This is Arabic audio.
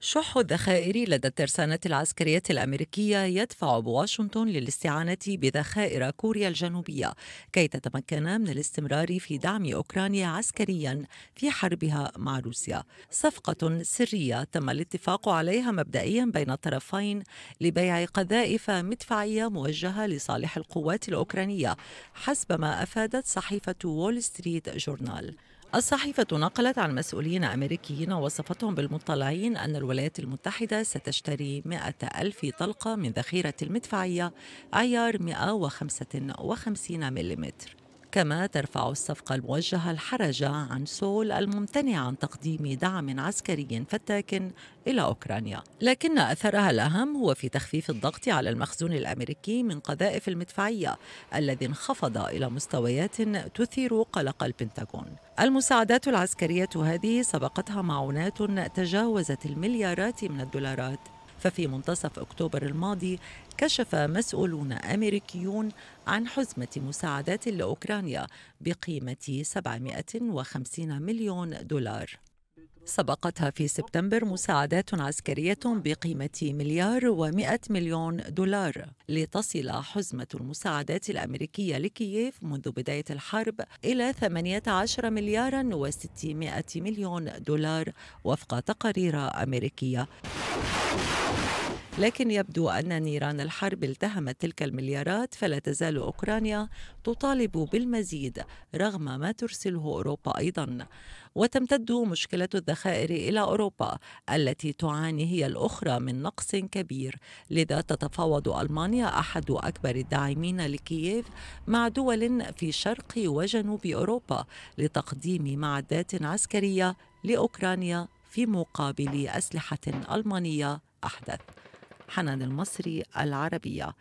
شح الذخائر لدى الترسانة العسكرية الأمريكية يدفع بواشنطن للاستعانة بذخائر كوريا الجنوبية كي تتمكن من الاستمرار في دعم أوكرانيا عسكريا في حربها مع روسيا صفقة سرية تم الاتفاق عليها مبدئيا بين الطرفين لبيع قذائف مدفعية موجهة لصالح القوات الأوكرانية حسب ما أفادت صحيفة وول ستريت جورنال الصحيفة نقلت عن مسؤولين أمريكيين وصفتهم بالمطلعين أن الولايات المتحدة ستشتري 100 ألف طلقة من ذخيرة المدفعية عيار 155 ملم كما ترفع الصفقة الموجهة الحرجة عن سول الممتنع عن تقديم دعم عسكري فتاك إلى أوكرانيا لكن أثرها الأهم هو في تخفيف الضغط على المخزون الأمريكي من قذائف المدفعية الذي انخفض إلى مستويات تثير قلق البنتاغون المساعدات العسكرية هذه سبقتها معونات تجاوزت المليارات من الدولارات ففي منتصف أكتوبر الماضي كشف مسؤولون أمريكيون عن حزمة مساعدات لأوكرانيا بقيمة 750 مليون دولار سبقتها في سبتمبر مساعدات عسكرية بقيمة مليار ومئة مليون دولار لتصل حزمة المساعدات الأمريكية لكييف منذ بداية الحرب إلى 18 مليارا و600 مليون دولار وفق تقارير أمريكية لكن يبدو أن نيران الحرب التهمت تلك المليارات فلا تزال أوكرانيا تطالب بالمزيد رغم ما ترسله أوروبا أيضا وتمتد مشكلة الذخائر إلى أوروبا التي تعاني هي الأخرى من نقص كبير لذا تتفاوض ألمانيا أحد أكبر الداعمين لكييف مع دول في شرق وجنوب أوروبا لتقديم معدات عسكرية لأوكرانيا في مقابل أسلحة ألمانية أحدث حنان المصري العربية